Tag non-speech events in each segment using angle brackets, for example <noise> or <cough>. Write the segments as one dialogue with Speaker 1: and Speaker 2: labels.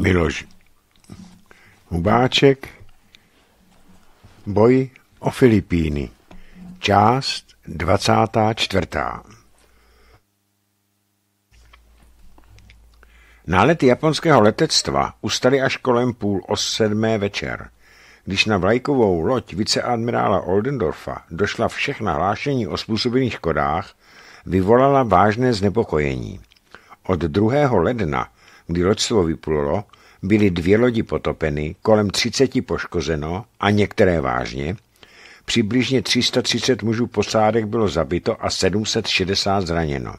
Speaker 1: Miloš Hubáček, Boj o Filipíny, část 24. Nálety japonského letectva ustaly až kolem půl o sedmé večer, když na vlajkovou loď viceadmirála Oldendorfa došla všechna hlášení o způsobených kodách, vyvolala vážné znepokojení. Od 2. ledna kdy loďstvo vyplulo, byly dvě lodi potopeny, kolem 30 poškozeno a některé vážně, přibližně 330 mužů posádek bylo zabito a 760 zraněno.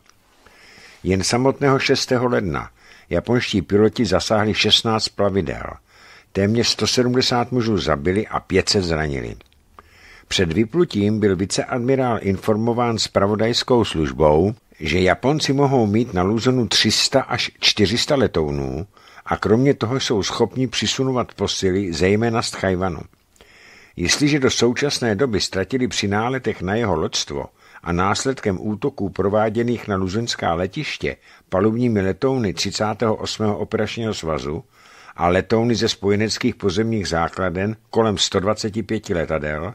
Speaker 1: Jen samotného 6. ledna japonští piloti zasáhli 16 plavidel. Téměř 170 mužů zabili a 500 zranili. Před vyplutím byl viceadmirál informován spravodajskou službou, že Japonci mohou mít na Luzonu 300 až 400 letounů a kromě toho jsou schopni přisunovat posily zejména z Tchajvanu. Jestliže do současné doby ztratili při náletech na jeho loďstvo a následkem útoků prováděných na luzenská letiště palubními letouny 38. operačního svazu a letouny ze spojeneckých pozemních základen kolem 125 letadel,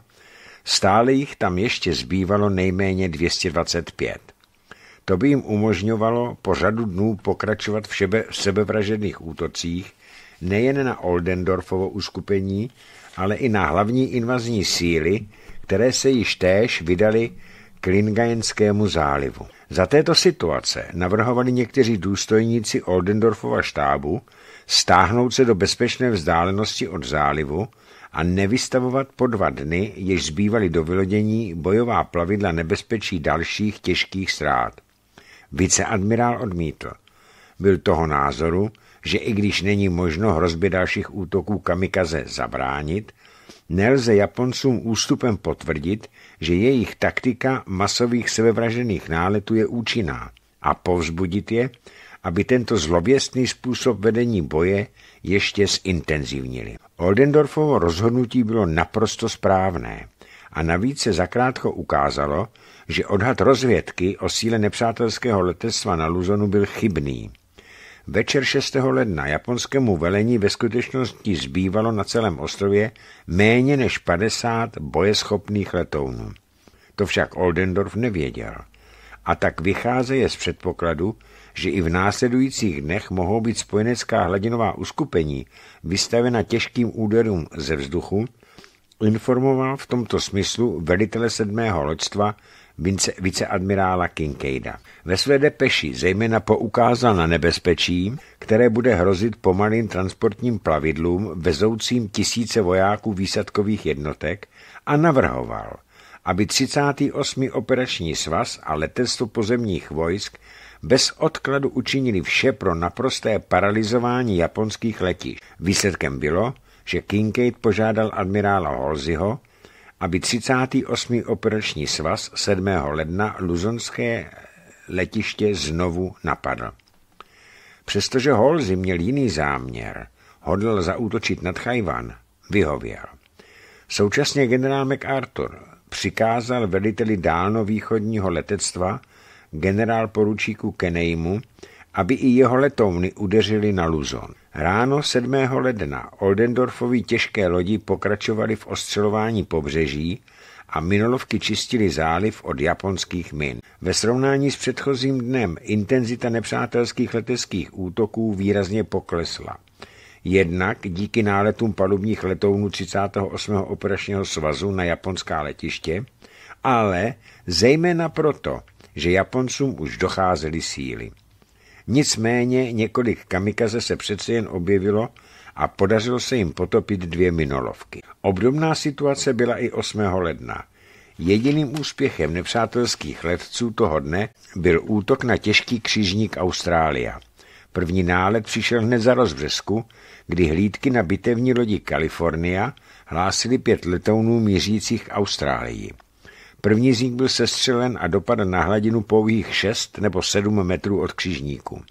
Speaker 1: stále jich tam ještě zbývalo nejméně 225. To by jim umožňovalo po řadu dnů pokračovat v šebe, sebevražedných útocích nejen na Oldendorfovo uskupení, ale i na hlavní invazní síly, které se již též vydali k Lingajenskému zálivu. Za této situace navrhovali někteří důstojníci Oldendorfova štábu stáhnout se do bezpečné vzdálenosti od zálivu a nevystavovat po dva dny, jež zbývaly do vylodění bojová plavidla nebezpečí dalších těžkých ztrát. Viceadmirál odmítl. Byl toho názoru, že i když není možno hrozby dalších útoků kamikaze zabránit, nelze Japoncům ústupem potvrdit, že jejich taktika masových sebevražených náletů je účinná a povzbudit je, aby tento zlověstný způsob vedení boje ještě zintenzivnili. Oldendorfovo rozhodnutí bylo naprosto správné a navíc se zakrátko ukázalo, že odhad rozvědky o síle nepřátelského letectva na Luzonu byl chybný. Večer 6. ledna japonskému velení ve skutečnosti zbývalo na celém ostrově méně než 50 bojeschopných letounů. To však Oldendorf nevěděl. A tak vycházeje z předpokladu, že i v následujících dnech mohou být spojenecká hladinová uskupení vystavena těžkým úderům ze vzduchu, informoval v tomto smyslu velitele sedmého loďstva vince, viceadmirála Kincaida. Ve své depeši zejména poukázal na nebezpečí, které bude hrozit pomalým transportním plavidlům vezoucím tisíce vojáků výsadkových jednotek a navrhoval, aby 38. operační svaz a letectvo pozemních vojsk bez odkladu učinili vše pro naprosté paralizování japonských letišť. Výsledkem bylo, že Kincaid požádal admirála Halseyho, aby 38. operační svaz 7. ledna luzonské letiště znovu napadl. Přestože Holzy měl jiný záměr, hodl zaútočit nad Chajvan, vyhověl. Současně generál MacArthur přikázal veliteli dálnovýchodního letectva, generál poručíku Kenejmu, aby i jeho letouny udeřili na Luzon. Ráno 7. ledna Oldendorfovi těžké lodi pokračovaly v ostřelování pobřeží a minolovky čistily záliv od japonských min. Ve srovnání s předchozím dnem intenzita nepřátelských leteckých útoků výrazně poklesla. Jednak díky náletům palubních letounů 38. operačního svazu na japonská letiště, ale zejména proto, že Japoncům už docházely síly. Nicméně několik kamikaze se přeci jen objevilo a podařilo se jim potopit dvě minolovky. Obdobná situace byla i 8. ledna. Jediným úspěchem nepřátelských letců toho dne byl útok na těžký křižník Austrália. První nálet přišel hned za rozbřesku, kdy hlídky na bitevní lodi Kalifornia hlásily pět letounů mířících k Austrálii. První z nich byl sestřelen a dopadl na hladinu pouhých 6 nebo 7 metrů od křižníku.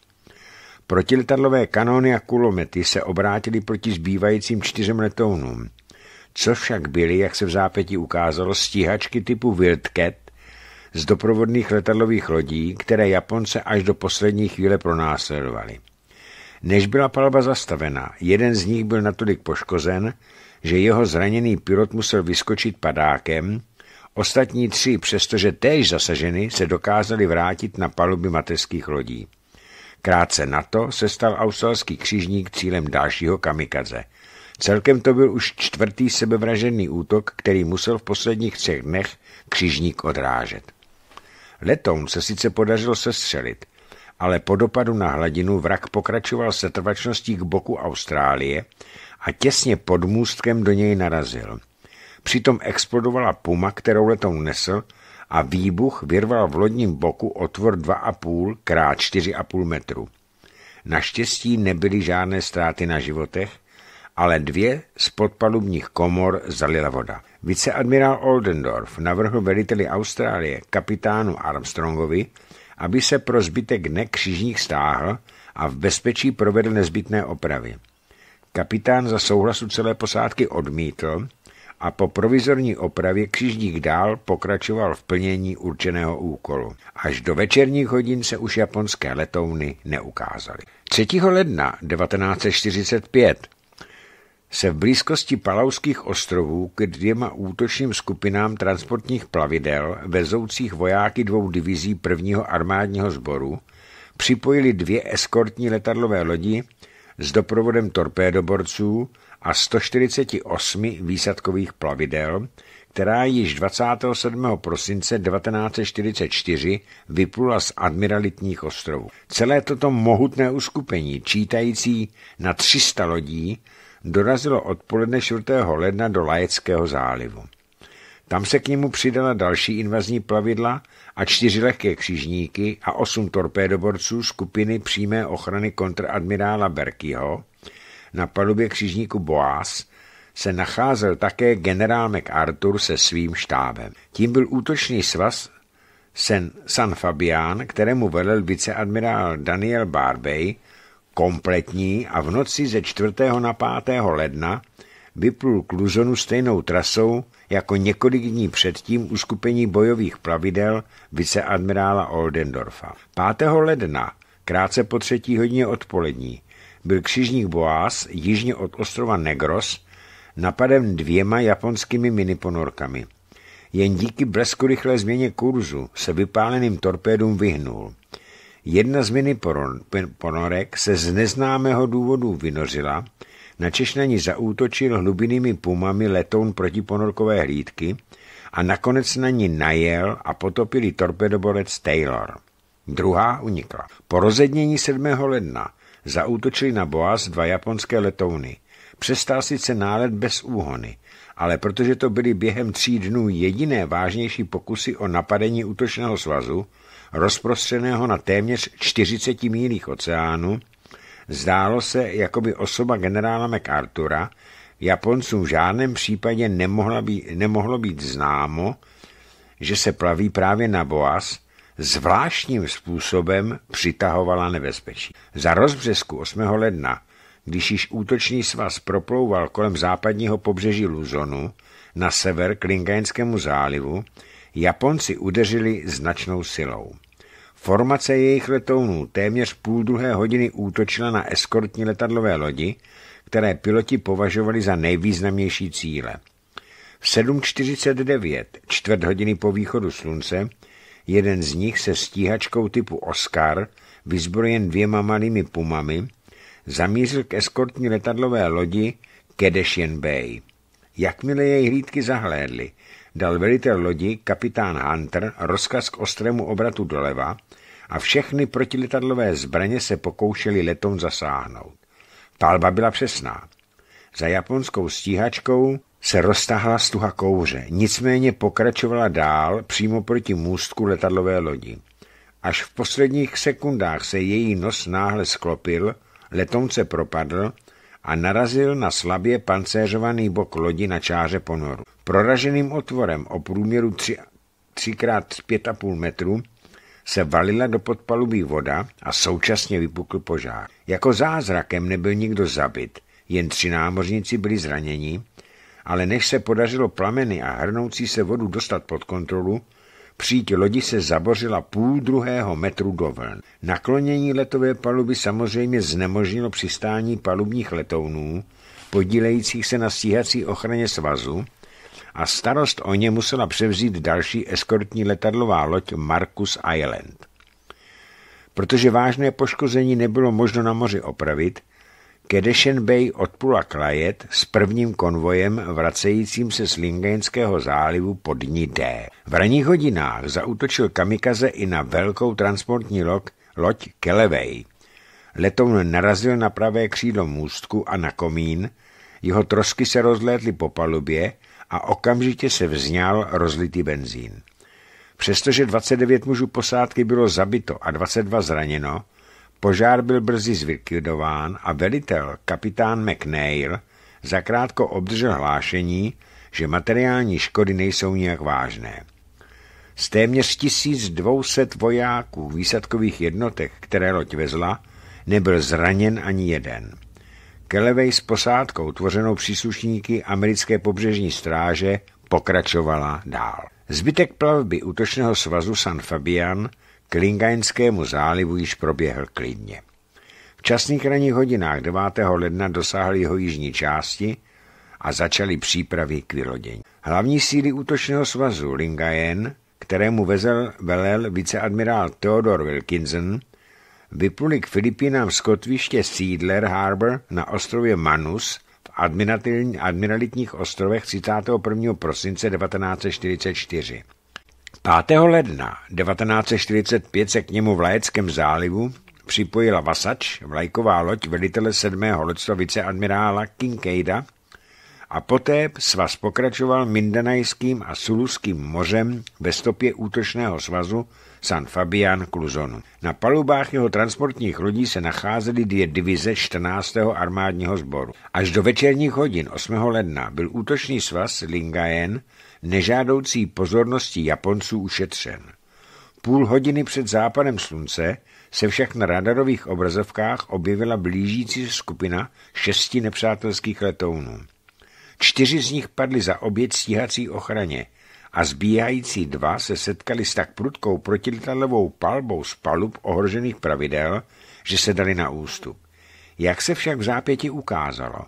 Speaker 1: Protiletadlové kanóny a kulomety se obrátily proti zbývajícím čtyřem letounům. Co však byly, jak se v zápěti ukázalo, stíhačky typu Wildcat z doprovodných letadlových lodí, které Japonce až do poslední chvíle pronásledovali. Než byla palba zastavena, jeden z nich byl natolik poškozen, že jeho zraněný pilot musel vyskočit padákem, Ostatní tři, přestože též zasaženy, se dokázali vrátit na paluby mateřských lodí. Krátce na to se stal australský křižník cílem dalšího kamikaze. Celkem to byl už čtvrtý sebevražený útok, který musel v posledních třech dnech křižník odrážet. Letoun se sice podařilo sestřelit, ale po dopadu na hladinu vrak pokračoval setrvačností k boku Austrálie a těsně pod můstkem do něj narazil – Přitom explodovala puma, kterou letoun nesl a výbuch vyrval v lodním boku otvor 2,5 x 4,5 metru. Naštěstí nebyly žádné ztráty na životech, ale dvě z podpalubních komor zalila voda. Viceadmirál Oldendorf navrhl veliteli Austrálie kapitánu Armstrongovi, aby se pro zbytek dne křižník stáhl a v bezpečí provedl nezbytné opravy. Kapitán za souhlasu celé posádky odmítl, a po provizorní opravě křižník dál pokračoval v plnění určeného úkolu. Až do večerních hodin se už japonské letouny neukázaly. 3. ledna 1945 se v blízkosti Palauských ostrovů k dvěma útočným skupinám transportních plavidel vezoucích vojáky dvou divizí prvního armádního sboru připojili dvě eskortní letadlové lodi s doprovodem torpédoborců, a 148 výsadkových plavidel, která již 27. prosince 1944 vyplula z admiralitních ostrovů. Celé toto mohutné uskupení, čítající na 300 lodí, dorazilo odpoledne 4. ledna do Lajeckého zálivu. Tam se k němu přidala další invazní plavidla a čtyři lehké křižníky a osm torpédoborců skupiny přímé ochrany kontradmirála Berkyho, na palubě křižníku Boas se nacházel také generál MacArthur se svým štábem. Tím byl útočný svaz Sen San Fabián, kterému velel viceadmirál Daniel Barbey, kompletní a v noci ze 4. na 5. ledna vyplul k Luzonu stejnou trasou jako několik dní předtím uskupení bojových plavidel viceadmirála Oldendorfa. 5. ledna, krátce po třetí hodině odpolední, byl křižník Boás jižně od ostrova Negros napaden dvěma japonskými miniponorkami. Jen díky bleskorychlé změně kurzu se vypáleným torpédům vyhnul. Jedna z miniponorek se z neznámého důvodu vynořila, na ní zaútočil hlubinými pumami letoun protiponorkové hlídky a nakonec na ní najel a potopili torpedoborec Taylor. Druhá unikla. Po rozednění 7. ledna Zaútočili na Boaz dva japonské letouny. Přestal sice nálet bez úhony, ale protože to byly během tří dnů jediné vážnější pokusy o napadení útočného svazu, rozprostřeného na téměř 40 mílých oceánu, zdálo se, jako by osoba generála MacArthura Japoncům v žádném případě nemohlo být, nemohlo být známo, že se plaví právě na Boaz, zvláštním způsobem přitahovala nebezpečí. Za rozbřesku 8. ledna, když již útočný svaz proplouval kolem západního pobřeží Luzonu na sever k Lingajenskému zálivu, Japonci udeřili značnou silou. Formace jejich letounů téměř půl druhé hodiny útočila na eskortní letadlové lodi, které piloti považovali za nejvýznamnější cíle. V 7.49, čtvrt hodiny po východu slunce, Jeden z nich se stíhačkou typu Oscar, vyzbrojen dvěma malými pumami, zamířil k eskortní letadlové lodi Kedešien Bay. Jakmile jej hlídky zahlédly, dal velitel lodi kapitán Hunter rozkaz k ostrému obratu doleva a všechny protiletadlové zbraně se pokoušely letom zasáhnout. Palba byla přesná. Za japonskou stíhačkou se roztahla stuha kouře, nicméně pokračovala dál přímo proti můstku letadlové lodi. Až v posledních sekundách se její nos náhle sklopil, letonce propadl a narazil na slabě pancéřovaný bok lodi na čáře ponoru. Proraženým otvorem o průměru 3, x 55 metru se valila do podpalubí voda a současně vypukl požár. Jako zázrakem nebyl nikdo zabit, jen tři námořníci byli zraněni ale než se podařilo plameny a hrnoucí se vodu dostat pod kontrolu, Příď lodi se zabořila půl druhého metru do vln. Naklonění letové paluby samozřejmě znemožnilo přistání palubních letounů, podílejících se na stíhací ochraně svazu, a starost o ně musela převzít další eskortní letadlová loď Marcus Island. Protože vážné poškození nebylo možno na moři opravit, Kedešen Bey odplula Klajet s prvním konvojem vracejícím se z Lingenského zálivu pod dní D. V ranních hodinách zautočil kamikaze i na velkou transportní loď loď Kelevej. Letoun narazil na pravé křídlo můstku a na komín, jeho trosky se rozlétly po palubě a okamžitě se vzňal rozlitý benzín. Přestože 29 mužů posádky bylo zabito a 22 zraněno, Požár byl brzy zlikvidován a velitel kapitán McNeil zakrátko obdržel hlášení, že materiální škody nejsou nijak vážné. Z téměř 1200 vojáků výsadkových jednotek, které loď vezla, nebyl zraněn ani jeden. Kelevej s posádkou, tvořenou příslušníky americké pobřežní stráže, pokračovala dál. Zbytek plavby útočného svazu San Fabian – Klingajnskému zálivu již proběhl klidně. V časných ranních hodinách 9. ledna dosáhli jeho jižní části a začali přípravy k vylodění. Hlavní síly útočného svazu Lingayen, kterému vezel velel viceadmirál Theodor Wilkinson, vypluli k Filipínám z kotviště Seedler Harbor na ostrově Manus v admiralitních ostrovech 31. prosince 1944. 5. ledna 1945 se k němu v Lajeckém zálivu připojila Vasač, vlajková loď velitele 7. loďstva viceadmirála Kincaida a poté svaz pokračoval Mindanajským a Suluským mořem ve stopě útočného svazu San Fabian Kluzonu. Na palubách jeho transportních lodí se nacházely dvě divize 14. armádního sboru. Až do večerních hodin 8. ledna byl útočný svaz Lingayen nežádoucí pozornosti Japonců ušetřen. Půl hodiny před západem slunce se však na radarových obrazovkách objevila blížící skupina šesti nepřátelských letounů. Čtyři z nich padly za oběd stíhací ochraně a zbíhající dva se setkali s tak prudkou protiletadlovou palbou z palub ohrožených pravidel, že se dali na ústup. Jak se však v zápěti ukázalo,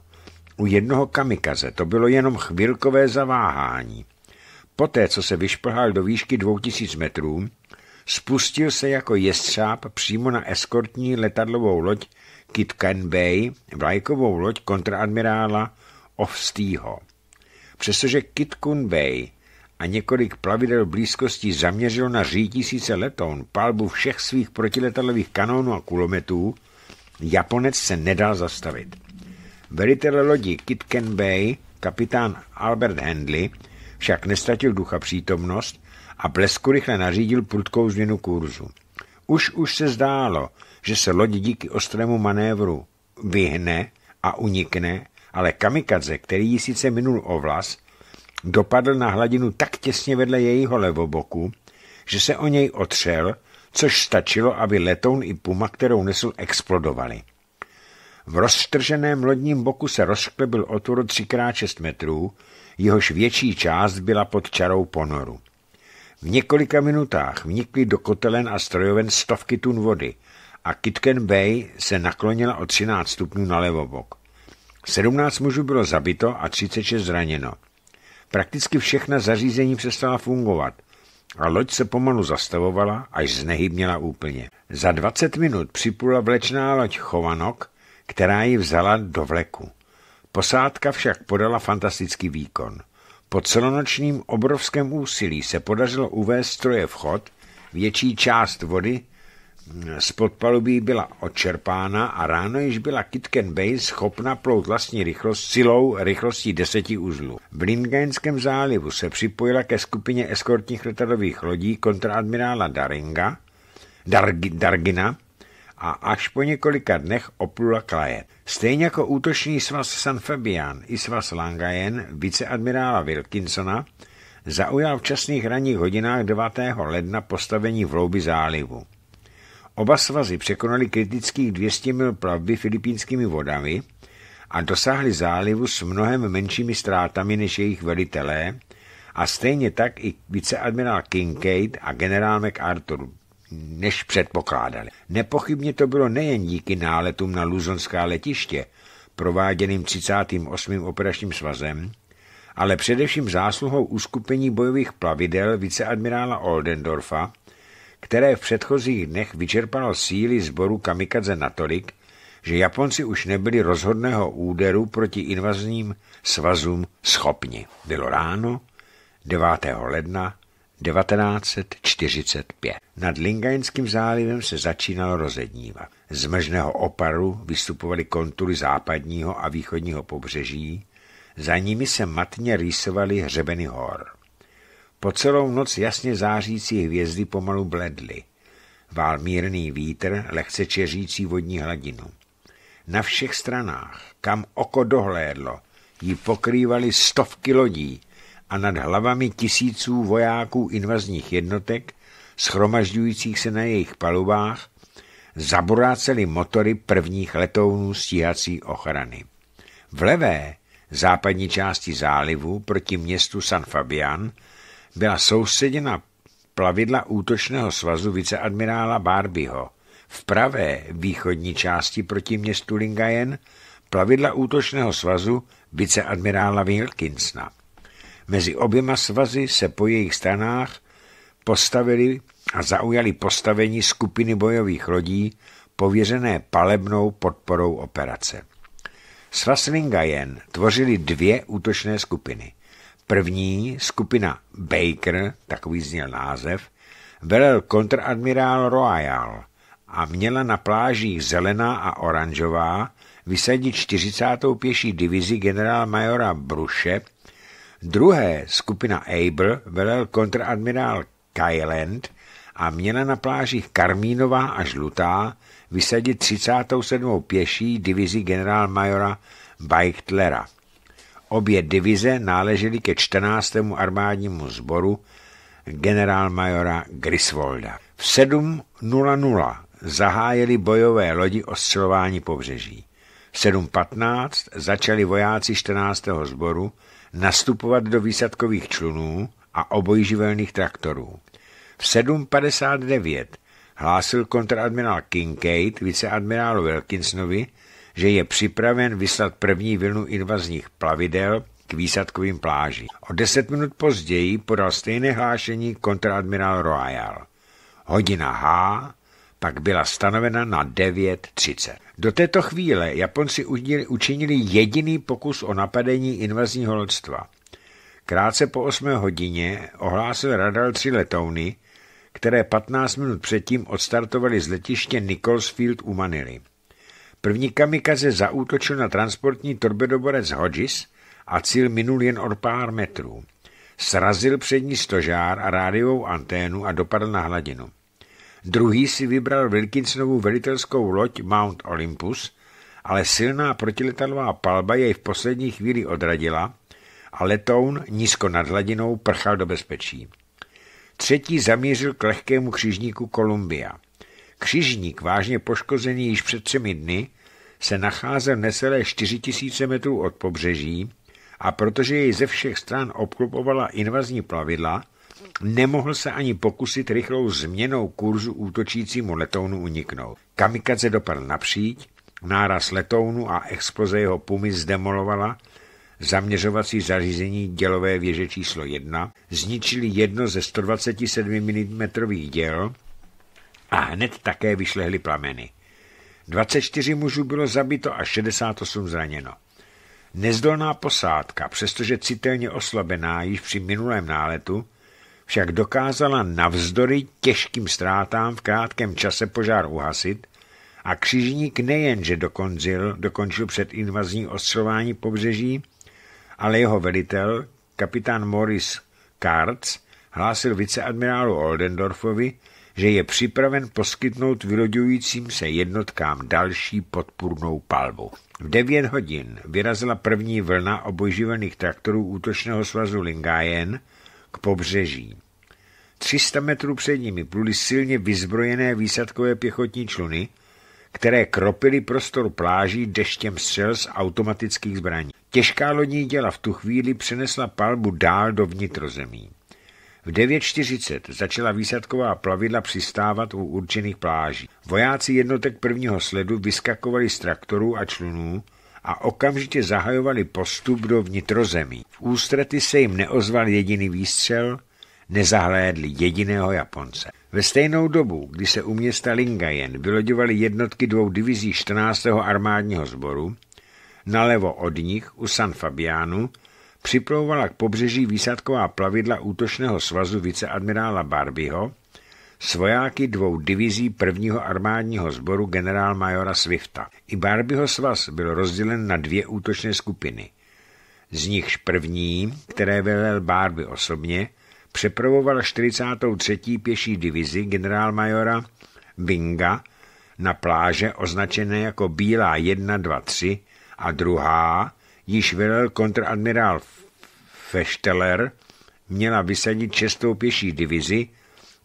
Speaker 1: u jednoho kamikaze to bylo jenom chvilkové zaváhání – Poté, co se vyšplhal do výšky 2000 metrů, spustil se jako jestřáb přímo na eskortní letadlovou loď Ken Bay, vlajkovou loď kontraadmirála Ovstýho. Přestože Kitkun Bay a několik plavidel blízkosti zaměřilo na řídícíce letoun palbu všech svých protiletadlových kanónů a kulometů, Japonec se nedal zastavit. Velitel lodi Ken Bay, kapitán Albert Handley, však nestratil ducha přítomnost a blesku rychle nařídil prudkou změnu kurzu. Už už se zdálo, že se loď díky ostrému manévru vyhne a unikne, ale kamikadze, který ji sice minul o vlas, dopadl na hladinu tak těsně vedle jejího levoboku, že se o něj otřel, což stačilo, aby letoun i puma, kterou nesl, explodovali. V roztrženém lodním boku se rozklebil otvor 3x6 metrů, jehož větší část byla pod čarou ponoru. V několika minutách vnikly do kotelen a strojoven stovky tun vody a Kitken Bay se naklonila o 13 stupňů na levobok. 17 mužů bylo zabito a 36 zraněno. Prakticky všechna zařízení přestala fungovat a loď se pomalu zastavovala, až znehybněla úplně. Za 20 minut připula vlečná loď Chovanok, která ji vzala do vleku. Posádka však podala fantastický výkon. Po celonočním obrovském úsilí se podařilo uvést stroje v chod, větší část vody z podpalubí byla odčerpána a ráno již byla Kitken Bay schopna plout vlastní rychlost silou rychlostí deseti uzlů. V Lingenském zálivu se připojila ke skupině eskortních letadových lodí kontraadmirála Daringa, Dar, Dargina, a až po několika dnech oplula Klaje. Stejně jako útoční svaz San Fabian i svaz Langajen viceadmirála Wilkinsona zaujal v časných ranních hodinách 9. ledna postavení v loubi zálivu. Oba svazy překonali kritických 200 mil plavby filipínskými vodami a dosáhli zálivu s mnohem menšími ztrátami než jejich velitelé a stejně tak i viceadmirál Kincaid a generál MacArthur než předpokládali. Nepochybně to bylo nejen díky náletům na luzonská letiště, prováděným 38. operačním svazem, ale především zásluhou uskupení bojových plavidel viceadmirála Oldendorfa, které v předchozích dnech vyčerpalo síly sboru kamikadze natolik, že Japonci už nebyli rozhodného úderu proti invazním svazům schopni. Bylo ráno 9. ledna 1945. Nad Lingajenským zálivem se začínalo rozednívat. Z mlžného oparu vystupovaly kontury západního a východního pobřeží, za nimi se matně rýsovaly hřebeny hor. Po celou noc jasně zářící hvězdy pomalu bledly. Vál mírný vítr, lehce čeřící vodní hladinu. Na všech stranách, kam oko dohlédlo, ji pokrývaly stovky lodí, a nad hlavami tisíců vojáků invazních jednotek, schromažďujících se na jejich palubách, zaburáceli motory prvních letounů stíhací ochrany. V levé západní části zálivu proti městu San Fabian byla soustředěna plavidla útočného svazu viceadmirála Barbieho. V pravé východní části proti městu Lingayen plavidla útočného svazu viceadmirála Wilkinsna. Mezi oběma svazy se po jejich stranách postavili a zaujali postavení skupiny bojových lodí pověřené palebnou podporou operace. Svaslinga jen tvořili dvě útočné skupiny. První, skupina Baker, takový zněl název, velel kontradmirál Royal a měla na plážích zelená a oranžová vysadit 40. pěší divizi generál majora Bruše Druhé skupina Aber velel kontradmirál Kyland a měla na plážích Karmínová a Žlutá vysadit 37. pěší divizi generálmajora Beichtlera. Obě divize náležely ke 14. armádnímu sboru generálmajora Griswolda. V 7.00 zahájili bojové lodi ostřelování pobřeží. V 7.15 začali vojáci 14. sboru nastupovat do výsadkových člunů a obojživelných traktorů. V 7.59 hlásil kontradmirál Kincaid viceadmirálu Wilkinsonovi, že je připraven vyslat první vlnu invazních plavidel k výsadkovým pláži. O deset minut později podal stejné hlášení kontradmirál Royal. Hodina H, pak byla stanovena na 9.30. Do této chvíle Japonci učinili jediný pokus o napadení invazního loďstva. Krátce po 8 hodině ohlásil radar tři letouny, které 15 minut předtím odstartovaly z letiště Nicholsfield u Manily. První kamikaze zaútočil na transportní torpedoborec Hodges a cíl minul jen o pár metrů. Srazil přední stožár a rádiovou anténu a dopadl na hladinu. Druhý si vybral Wilkinsonovu velitelskou loď Mount Olympus, ale silná protiletadlová palba jej v poslední chvíli odradila a letoun nízko nad hladinou prchal do bezpečí. Třetí zamířil k lehkému křižníku Kolumbia. Křižník, vážně poškozený již před třemi dny, se nacházel neselé 4000 metrů od pobřeží a protože jej ze všech stran obklopovala invazní plavidla, nemohl se ani pokusit rychlou změnou kurzu útočícímu letounu uniknout. Kamikaze dopadl napříď, náraz letounu a exploze jeho pumy zdemolovala zaměřovací zařízení dělové věže číslo 1, zničili jedno ze 127 mm děl a hned také vyšlehly plameny. 24 mužů bylo zabito a 68 zraněno. Nezdolná posádka, přestože citelně oslabená již při minulém náletu, však dokázala navzdory těžkým ztrátám v krátkém čase požár uhasit a křižník nejenže dokončil, dokončil invazní ostřování pobřeží, ale jeho velitel, kapitán Morris Kartz hlásil viceadmirálu Oldendorfovi, že je připraven poskytnout vyloďujícím se jednotkám další podpůrnou palbu. V 9 hodin vyrazila první vlna obojživelných traktorů útočného svazu Lingayen – pobřeží. 300 metrů před nimi pluly silně vyzbrojené výsadkové pěchotní čluny, které kropily prostor pláží deštěm střel z automatických zbraní. Těžká lodní děla v tu chvíli přenesla palbu dál do vnitrozemí. V 9.40 začala výsadková plavidla přistávat u určených pláží. Vojáci jednotek prvního sledu vyskakovali z traktorů a člunů, a okamžitě zahajovali postup do vnitrozemí. V ústrety se jim neozval jediný výstřel, nezahlédli jediného Japonce. Ve stejnou dobu, kdy se u města Lingajen vyloďovaly jednotky dvou divizí 14. armádního sboru, nalevo od nich u San Fabiánu připlouvala k pobřeží výsadková plavidla útočného svazu viceadmirála Barbieho, s vojáky dvou divizí prvního armádního sboru generálmajora Swifta. I Barbieho svaz byl rozdělen na dvě útočné skupiny. Z nichž první, které velel Barby osobně, přepravoval 43. pěší divizi generálmajora Binga na pláže označené jako Bílá 123 a druhá, již velel kontradmirál Fešteler, měla vysadit 6. pěší divizi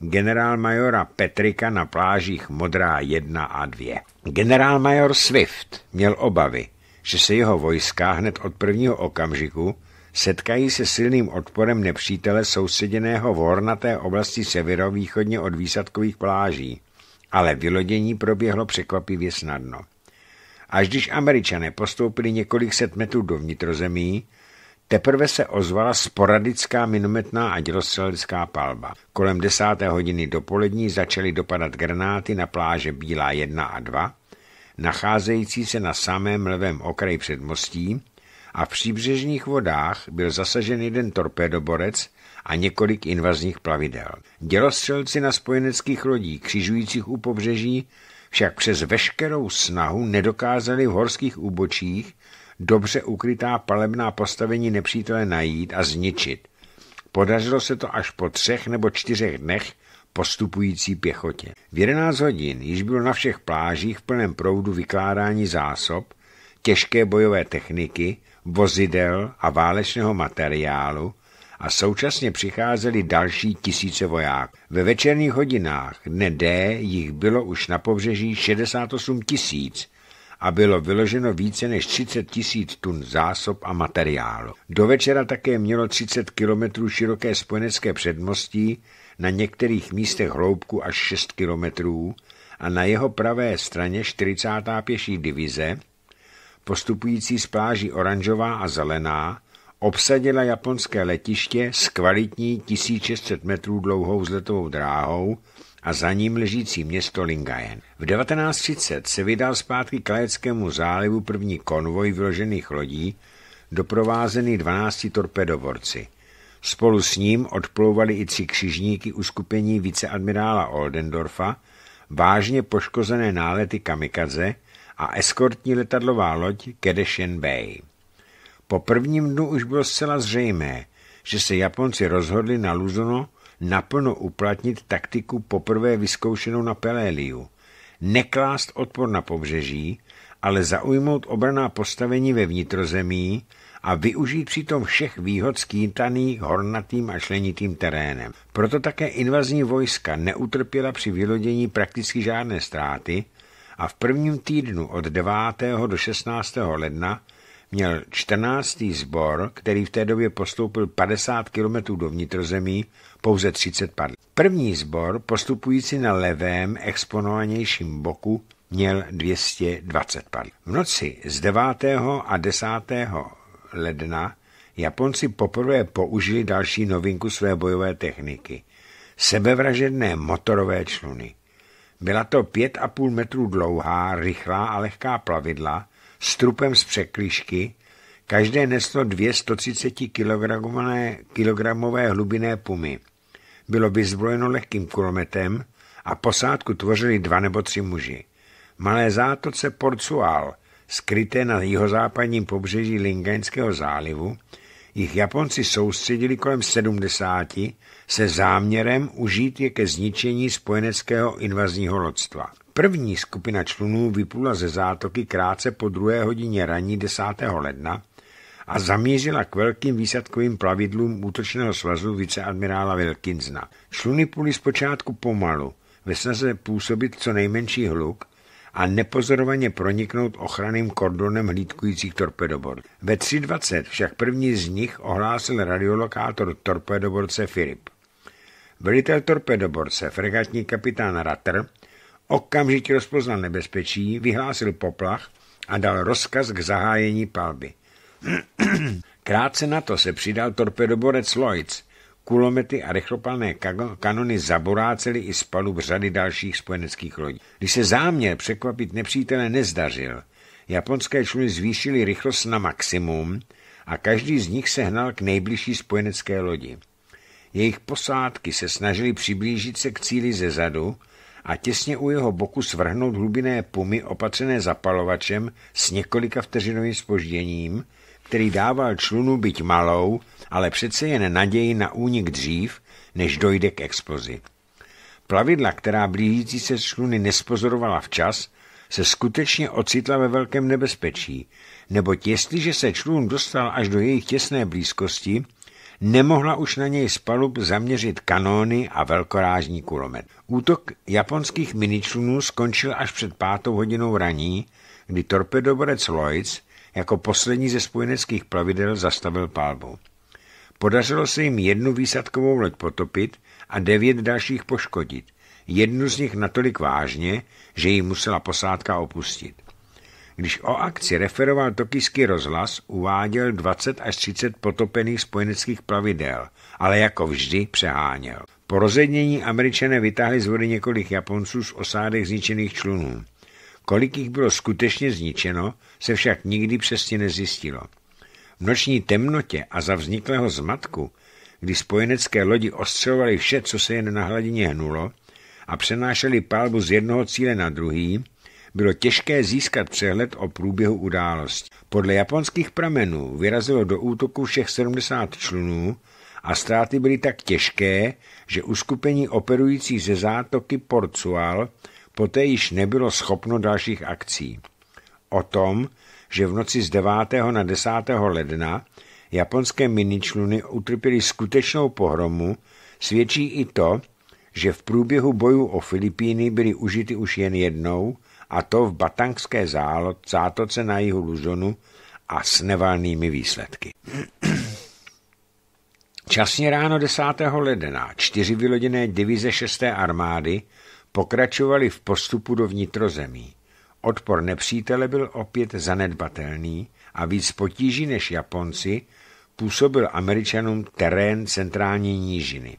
Speaker 1: generálmajora Petrika na plážích Modrá 1 a 2. Generálmajor Swift měl obavy, že se jeho vojska hned od prvního okamžiku setkají se silným odporem nepřítele sousedeného v hornaté oblasti severovýchodně od výsadkových pláží, ale vylodění proběhlo překvapivě snadno. Až když američané postoupili několik set metrů do vnitrozemí, Teprve se ozvala sporadická minometná a dělostřelecká palba. Kolem desáté hodiny dopolední začaly dopadat granáty na pláže Bílá 1 a 2, nacházející se na samém levém okraji předmostí a v příbřežních vodách byl zasažen jeden torpédoborec a několik invazních plavidel. Dělostřelci na spojeneckých lodích křižujících u pobřeží však přes veškerou snahu nedokázali v horských úbočích dobře ukrytá palebná postavení nepřítele najít a zničit. Podařilo se to až po třech nebo čtyřech dnech postupující pěchotě. V 11 hodin již bylo na všech plážích v plném proudu vykládání zásob, těžké bojové techniky, vozidel a válečného materiálu a současně přicházeli další tisíce vojáků. Ve večerních hodinách dne D jich bylo už na pobřeží 68 tisíc a bylo vyloženo více než 30 tisíc tun zásob a materiálu. Do večera také mělo 30 kilometrů široké spojenecké předmostí, na některých místech hloubku až 6 kilometrů a na jeho pravé straně 40. pěší divize, postupující z pláží oranžová a zelená, obsadila japonské letiště s kvalitní 1600 metrů dlouhou vzletovou dráhou, a za ním ležící město Lingayen. V 1930 se vydal zpátky k Lajeckému zálivu první konvoj vyložených lodí, doprovázený 12 torpedovorci. Spolu s ním odplouvali i tři křižníky uskupení viceadmirála Oldendorfa, vážně poškozené nálety kamikaze a eskortní letadlová loď Kedeshen Bay. Po prvním dnu už bylo zcela zřejmé, že se Japonci rozhodli na Luzono naplno uplatnit taktiku poprvé vyzkoušenou na Peléliu. Neklást odpor na pobřeží, ale zaujmout obraná postavení ve vnitrozemí a využít přitom všech výhod skýtaných hornatým a šlenitým terénem. Proto také invazní vojska neutrpěla při vylodění prakticky žádné ztráty a v prvním týdnu od 9. do 16. ledna měl 14. sbor, který v té době postoupil 50 km do vnitrozemí, pouze 30 padl. První sbor, postupující na levém exponovanějším boku, měl 220 padl. V noci z 9. a 10. ledna Japonci poprvé použili další novinku své bojové techniky – sebevražedné motorové čluny. Byla to 5,5 metru dlouhá, rychlá a lehká plavidla s trupem z překlišky, každé neslo dvě 130 kilogramové hlubinné pumy – bylo vyzbrojeno lehkým kulometem a posádku tvořili dva nebo tři muži. Malé zátoce Porcuál, skryté na jihozápadním pobřeží Lingenského zálivu, jich Japonci soustředili kolem 70 se záměrem užít je ke zničení spojeneckého invazního lodstva. První skupina člunů vyplula ze zátoky krátce po druhé hodině raní 10. ledna a zamířila k velkým výsadkovým plavidlům útočného svazu viceadmirála Wilkinsona. Šluny půli zpočátku pomalu, ve snaze působit co nejmenší hluk a nepozorovaně proniknout ochranným kordonem hlídkujících torpedobor. Ve 3.20 však první z nich ohlásil radiolokátor torpedoborce Filip. Velitel torpedoborce, fregatní kapitán Ratter, okamžitě rozpoznal nebezpečí, vyhlásil poplach a dal rozkaz k zahájení palby. <clears throat> Krátce na to se přidal torpedoborec Lloyds. Kulomety a rychlopalné kanony zaborácely i z palub řady dalších spojeneckých lodí. Když se záměr překvapit nepřítele nezdařil, japonské čluny zvýšily rychlost na maximum a každý z nich se hnal k nejbližší spojenecké lodi. Jejich posádky se snažily přiblížit se k cíli ze zadu a těsně u jeho boku svrhnout hlubinné pumy opatřené zapalovačem s několika vteřinovým spožděním, který dával člunu byť malou, ale přece jen naději na únik dřív, než dojde k explozi. Plavidla, která blížící se čluny nespozorovala včas, se skutečně ocitla ve velkém nebezpečí, neboť jestliže se člun dostal až do jejich těsné blízkosti, nemohla už na něj z palub zaměřit kanóny a velkorážní kulomet. Útok japonských miničlunů skončil až před pátou hodinou raní, kdy torpedoborec Lloyds jako poslední ze spojeneckých plavidel zastavil pálbu. Podařilo se jim jednu výsadkovou loď potopit a devět dalších poškodit. Jednu z nich natolik vážně, že ji musela posádka opustit. Když o akci referoval tokijský rozhlas, uváděl 20 až 30 potopených spojeneckých plavidel, ale jako vždy přeháněl. Po rozednění američané vytáhli z vody několik Japonců z osádek zničených člunů. Kolik jich bylo skutečně zničeno, se však nikdy přesně nezjistilo. V noční temnotě a za vzniklého zmatku, kdy spojenecké lodi ostřelovaly vše, co se jen na hladině hnulo, a přenášeli palbu z jednoho cíle na druhý, bylo těžké získat přehled o průběhu událostí. Podle japonských pramenů vyrazilo do útoku všech 70 člunů a ztráty byly tak těžké, že uskupení operující ze zátoky Portual Poté již nebylo schopno dalších akcí. O tom, že v noci z 9. na 10. ledna japonské miničluny utrpěly skutečnou pohromu, svědčí i to, že v průběhu bojů o Filipíny byly užity už jen jednou, a to v Batangské zátoce na jihu Luzonu a s nevalnými výsledky. Časně ráno 10. ledna čtyři vyloděné divize 6. armády pokračovali v postupu do vnitrozemí. Odpor nepřítele byl opět zanedbatelný a víc potíží než Japonci působil Američanům terén centrální nížiny.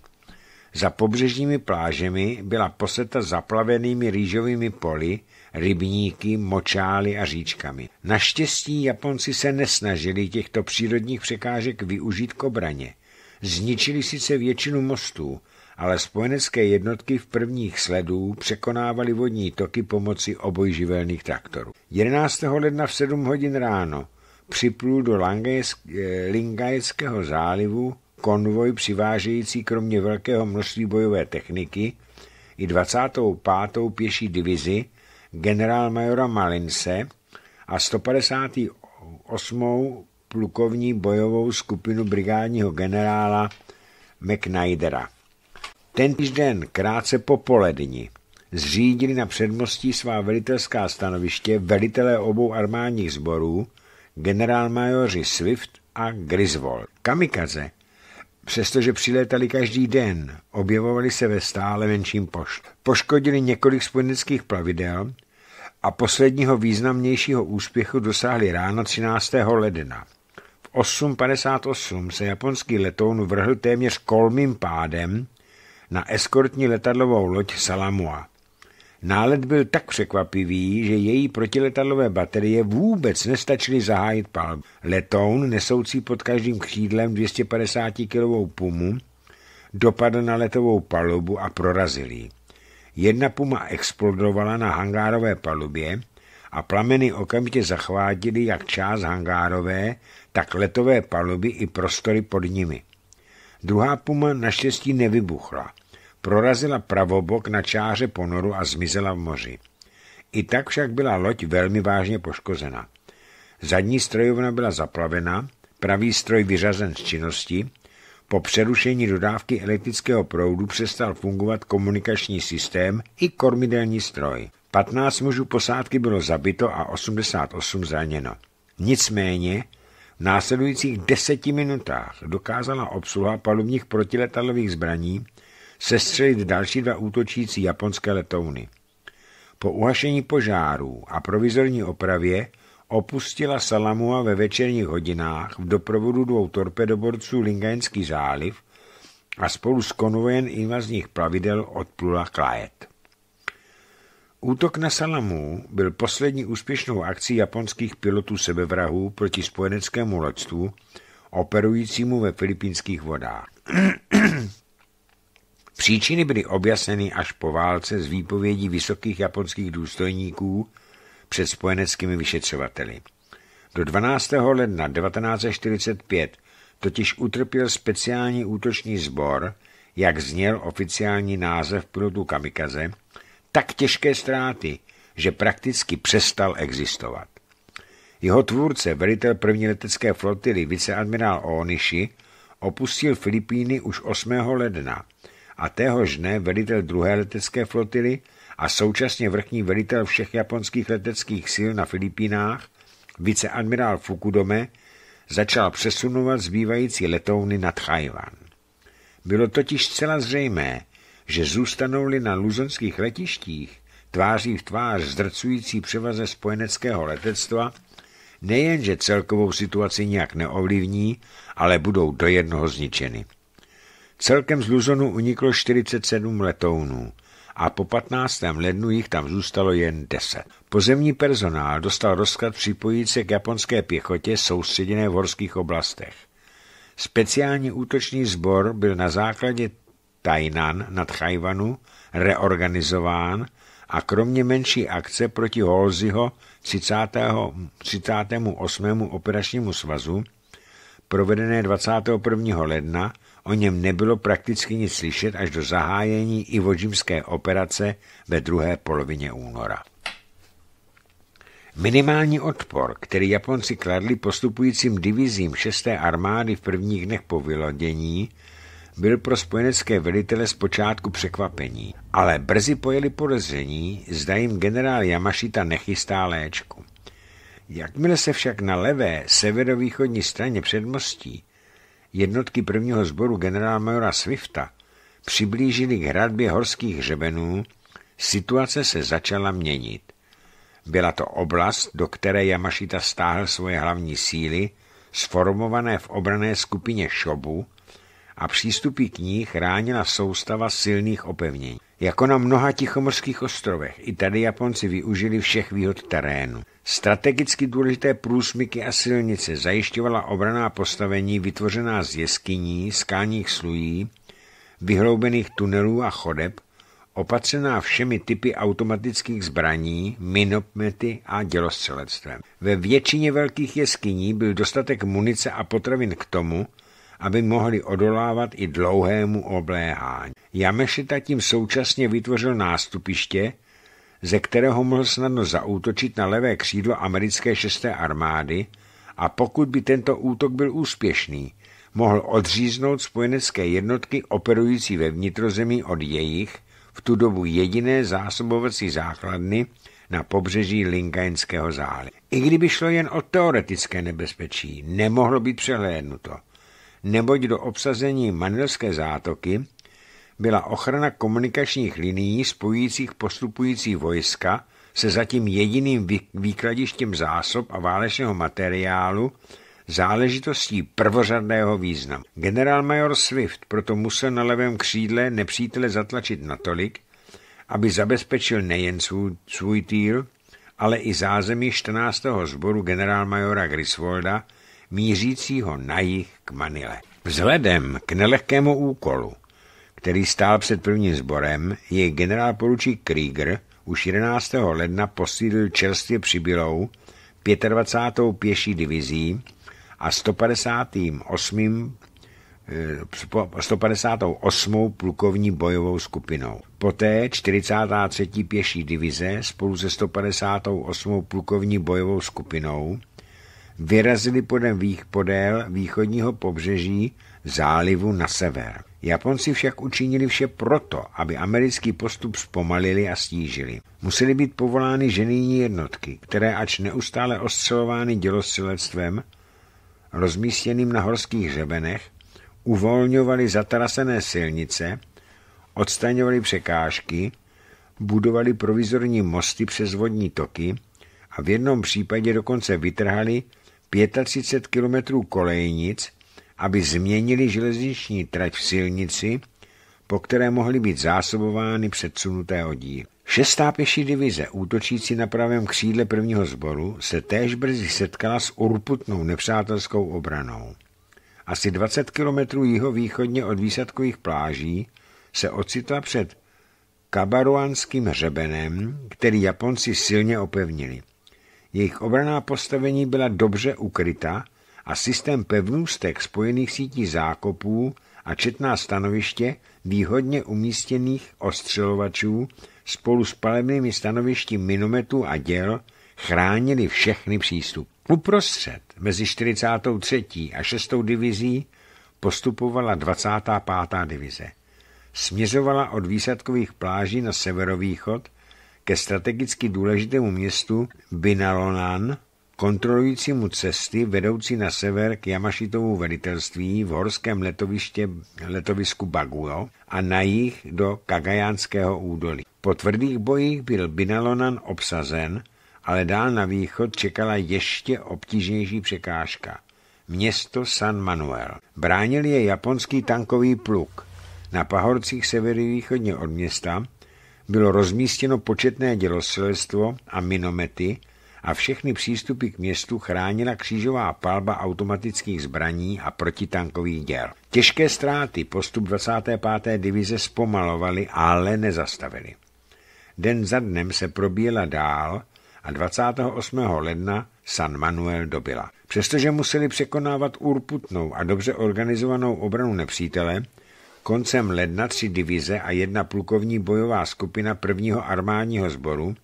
Speaker 1: Za pobřežními plážemi byla poseta zaplavenými rýžovými poli, rybníky, močály a říčkami. Naštěstí Japonci se nesnažili těchto přírodních překážek využít k obraně. Zničili sice většinu mostů, ale spojenecké jednotky v prvních sledů překonávaly vodní toky pomocí obojživelných traktorů. 11. ledna v 7 hodin ráno připlul do eh, Lingajského zálivu konvoj přivážející kromě velkého množství bojové techniky i 25. pěší divizi generálmajora Malinse a 158. plukovní bojovou skupinu brigádního generála McNidera. Ten den, krátce po poledni, zřídili na předmostí svá velitelská stanoviště velitelé obou armádních sborů, generálmajoři Swift a Griswold. Kamikaze, přestože přilétali každý den, objevovali se ve stále menším poštu, Poškodili několik spojeneckých plavidel a posledního významnějšího úspěchu dosáhli ráno 13. ledna. V 8.58 se japonský letoun vrhl téměř kolmým pádem na eskortní letadlovou loď Salamua. Nálet byl tak překvapivý, že její protiletadlové baterie vůbec nestačily zahájit palbu. Letoun, nesoucí pod každým křídlem 250-kilovou pumu, dopadl na letovou palubu a prorazil ji. Jedna puma explodovala na hangárové palubě a plameny okamžitě zachvátily jak část hangárové, tak letové paluby i prostory pod nimi. Druhá puma naštěstí nevybuchla – prorazila pravobok na čáře ponoru a zmizela v moři. I tak však byla loď velmi vážně poškozena. Zadní strojovna byla zaplavena, pravý stroj vyřazen z činnosti, po přerušení dodávky elektrického proudu přestal fungovat komunikační systém i kormidelní stroj. 15 mužů posádky bylo zabito a 88 zraněno. Nicméně v následujících deseti minutách dokázala obsluha palubních protiletadlových zbraní sestřelit další dva útočící japonské letouny. Po uhašení požárů a provizorní opravě opustila Salamua ve večerních hodinách v doprovodu dvou torpedoborců Lingajenský záliv a spolu s konvojen invazních plavidel odplula Klajet. Útok na Salamu byl poslední úspěšnou akcí japonských pilotů sebevrahů proti spojeneckému loďstvu operujícímu ve filipínských vodách. <clears throat> Příčiny byly objasněny až po válce z výpovědí vysokých japonských důstojníků před spojeneckými vyšetřovateli. Do 12. ledna 1945 totiž utrpěl speciální útoční sbor, jak zněl oficiální název pilotů kamikaze, tak těžké ztráty, že prakticky přestal existovat. Jeho tvůrce, velitel první letecké flotily, viceadmirál Onishi, opustil Filipíny už 8. ledna – a téhož dne velitel druhé letecké flotily a současně vrchní velitel všech japonských leteckých sil na Filipínách, viceadmirál Fukudome, začal přesunovat zbývající letouny nad Chajvan. Bylo totiž zcela zřejmé, že zůstanou-li na luzonských letištích tváří v tvář zdrcující převaze spojeneckého letectva, nejenže celkovou situaci nijak neovlivní, ale budou do jednoho zničeny. Celkem z Luzonu uniklo 47 letounů a po 15. lednu jich tam zůstalo jen 10. Pozemní personál dostal rozklad připojit se k japonské pěchotě soustředěné v horských oblastech. Speciální útočný sbor byl na základě Tainan nad Chajvanu reorganizován a kromě menší akce proti Holziho 30. 38. operačnímu svazu, provedené 21. ledna, O něm nebylo prakticky nic slyšet až do zahájení i ivodžimské operace ve druhé polovině února. Minimální odpor, který Japonci kladli postupujícím divizím 6. armády v prvních dnech po vylodění, byl pro spojenecké velitele zpočátku překvapení, ale brzy pojeli podezření, zda jim generál Yamashita nechystá léčku. Jakmile se však na levé severovýchodní straně předmostí jednotky prvního sboru majora Swifta přiblížili k hradbě horských hřebenů, situace se začala měnit. Byla to oblast, do které Yamashita stáhl svoje hlavní síly, sformované v obrané skupině Šobu, a přístupy k ní chráněna soustava silných opevnění. Jako na mnoha tichomorských ostrovech, i tady Japonci využili všech výhod terénu. Strategicky důležité průsmyky a silnice zajišťovala obraná postavení vytvořená z jeskyní, skálních slují, vyhloubených tunelů a chodeb, opatřená všemi typy automatických zbraní, minopmety a dělostřelectvem. Ve většině velkých jeskyní byl dostatek munice a potravin k tomu, aby mohli odolávat i dlouhému obléhání. Jamešita tím současně vytvořil nástupiště, ze kterého mohl snadno zaútočit na levé křídlo americké šesté armády a pokud by tento útok byl úspěšný, mohl odříznout spojenecké jednotky operující ve vnitrozemí od jejich v tu dobu jediné zásobovací základny na pobřeží Linkajenského zálivu. I kdyby šlo jen o teoretické nebezpečí, nemohlo být přehlédnuto – neboť do obsazení Manilské zátoky byla ochrana komunikačních linií spojujících postupující vojska se zatím jediným výkladištěm zásob a válečného materiálu záležitostí prvořadného významu. Generálmajor Swift proto musel na levém křídle nepřítele zatlačit natolik, aby zabezpečil nejen svůj, svůj týl, ale i zázemí 14. sboru generálmajora Griswolda, mířícího na jih k Manile. Vzhledem k nelehkému úkolu, který stál před prvním sborem, jej generál poručík Krieger už 11. ledna posílil čerstvě přibylou 25. pěší divizí a 158. 158. Eh, plukovní bojovou skupinou. Poté 43. pěší divize spolu se 158. plukovní bojovou skupinou vyrazili podem vých podél východního pobřeží zálivu na sever. Japonci však učinili vše proto, aby americký postup zpomalili a stížili. Musely být povolány ženýní jednotky, které ač neustále ostřelovány dělostřelectvem, rozmístěným na horských hřebenech, uvolňovali zatarasené silnice, odstaňovali překážky, budovali provizorní mosty přes vodní toky a v jednom případě dokonce vytrhali 35 kilometrů kolejnic, aby změnili železniční trať v silnici, po které mohly být zásobovány předsunuté oddíly. Šestá pěší divize, útočící na pravém křídle prvního sboru, se též brzy setkala s urputnou nepřátelskou obranou. Asi 20 kilometrů jihovýchodně od výsadkových pláží se ocitla před kabaruanským hřebenem, který Japonci silně opevnili. Jejich obraná postavení byla dobře ukryta a systém pevnůstek spojených sítí zákopů a četná stanoviště výhodně umístěných ostřelovačů spolu s palebnými stanovišti minometů a děl chránili všechny přístup. Uprostřed mezi 43. a 6. divizí postupovala 25. divize. Směřovala od výsadkových pláží na severovýchod ke strategicky důležitému městu Binalonan, kontrolujícímu cesty vedoucí na sever k Jamašitovu velitelství v horském letoviště, letovisku Baguo a na jih do Kagajánského údolí. Po tvrdých bojích byl Binalonan obsazen, ale dál na východ čekala ještě obtížnější překážka. Město San Manuel. Bránil je japonský tankový pluk. Na pahorcích severovýchodně od města bylo rozmístěno početné dělostřelstvo a minomety a všechny přístupy k městu chránila křížová palba automatických zbraní a protitankových děl. Těžké ztráty postup 25. divize zpomalovaly, ale nezastavily. Den za dnem se probíjela dál a 28. ledna San Manuel dobila. Přestože museli překonávat úrputnou a dobře organizovanou obranu nepřítele, Koncem ledna tři divize a jedna plukovní bojová skupina prvního armádního sboru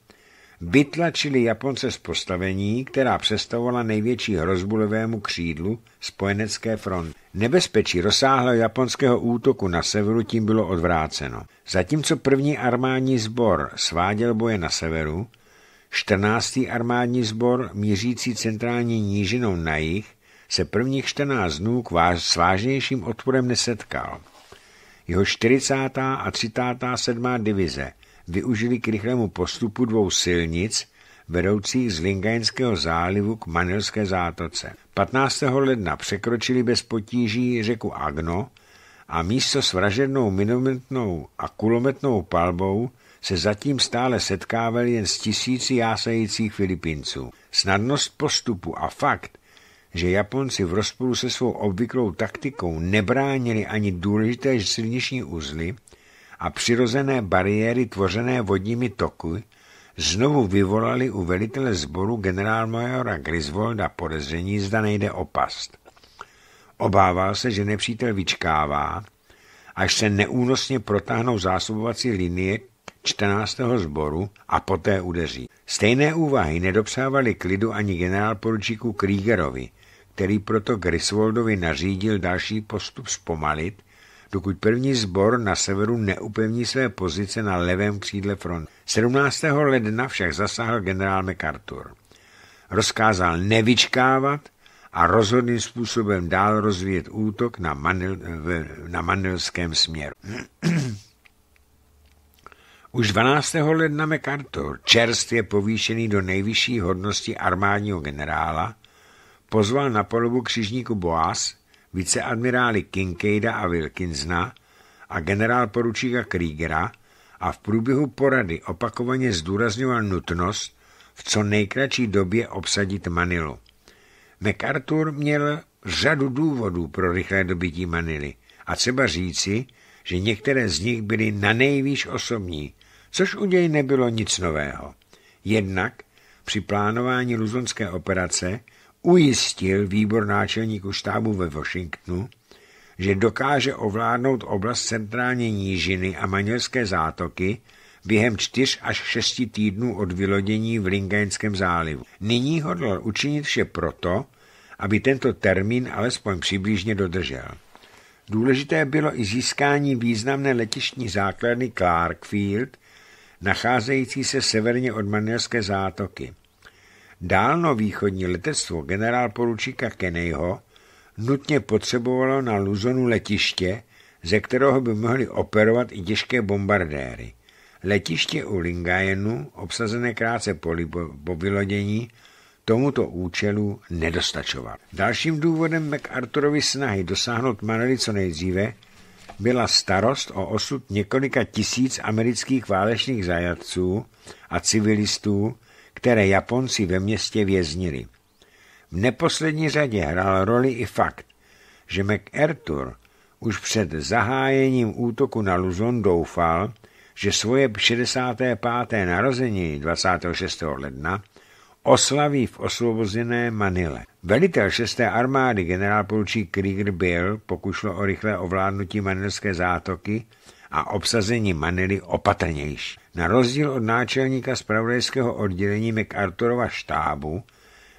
Speaker 1: vytlačili Japonce z postavení, která představovala největší hrozbu levému křídlu spojenecké fronty. Nebezpečí rozsáhlého japonského útoku na severu tím bylo odvráceno. Zatímco první armádní sbor sváděl boje na severu, 14. armádní sbor mířící centrální nížinou na jih se prvních 14 dnů k s vážnějším odporem nesetkal. Jeho 40. a 37. divize využili k rychlému postupu dvou silnic vedoucích z Lingajenského zálivu k Manilské zátoce. 15. ledna překročili bez potíží řeku Agno a místo s vražednou minometnou a kulometnou palbou se zatím stále setkávali jen s tisíci jásajících Filipinců. Snadnost postupu a fakt, že Japonci v rozporu se svou obvyklou taktikou nebránili ani důležité silniční uzly a přirozené bariéry tvořené vodními toky znovu vyvolali u velitele sboru generálmajora Griswolda podezření, zda nejde o past. Obával se, že nepřítel vyčkává, až se neúnosně protáhnou zásobovací linie 14. sboru a poté udeří. Stejné úvahy nedopsávali klidu ani generál poručíku Kriegerovi, který proto Griswoldovi nařídil další postup zpomalit, dokud první sbor na severu neupevní své pozice na levém křídle front. 17. ledna však zasáhl generál MacArthur. Rozkázal nevyčkávat a rozhodným způsobem dál rozvíjet útok na, Manil, na manilském směru. <clears throat> Už 12. ledna MacArthur čerstvě povýšený do nejvyšší hodnosti armádního generála pozval na polubu křižníku Boas, viceadmirály Kinkeida a Wilkinsna a generál poručíka Kriegera a v průběhu porady opakovaně zdůrazňoval nutnost v co nejkratší době obsadit Manilu. MacArthur měl řadu důvodů pro rychlé dobytí Manily a třeba říci, že některé z nich byly na nejvýš osobní, což u něj nebylo nic nového. Jednak při plánování luzonské operace ujistil výbor náčelníku štábu ve Washingtonu, že dokáže ovládnout oblast centrální nížiny a maňorské zátoky během čtyř až šesti týdnů od vylodění v Lingaňském zálivu. Nyní hodlal učinit vše proto, aby tento termín alespoň přibližně dodržel. Důležité bylo i získání významné letištní základny Clarkfield, nacházející se severně od Manilské zátoky. Dálnovýchodní letectvo generálporučíka Kennyho nutně potřebovalo na Luzonu letiště, ze kterého by mohly operovat i těžké bombardéry. Letiště u Lingajenu, obsazené krátce po, po vylodění, tomuto účelu nedostačoval. Dalším důvodem MacArthurovy snahy dosáhnout manely co nejdříve byla starost o osud několika tisíc amerických válečných zajatců a civilistů, které Japonci ve městě věznili. V neposlední řadě hrál roli i fakt, že MacArthur už před zahájením útoku na Luzon doufal, že svoje 65. narození 26. ledna oslaví v osvobozené Manile. Velitel 6. armády generálporučík Krieger byl, pokušlo o rychlé ovládnutí manilské zátoky, a obsazení Manily opatrnější. Na rozdíl od náčelníka spravodajského oddělení McArthurova štábu,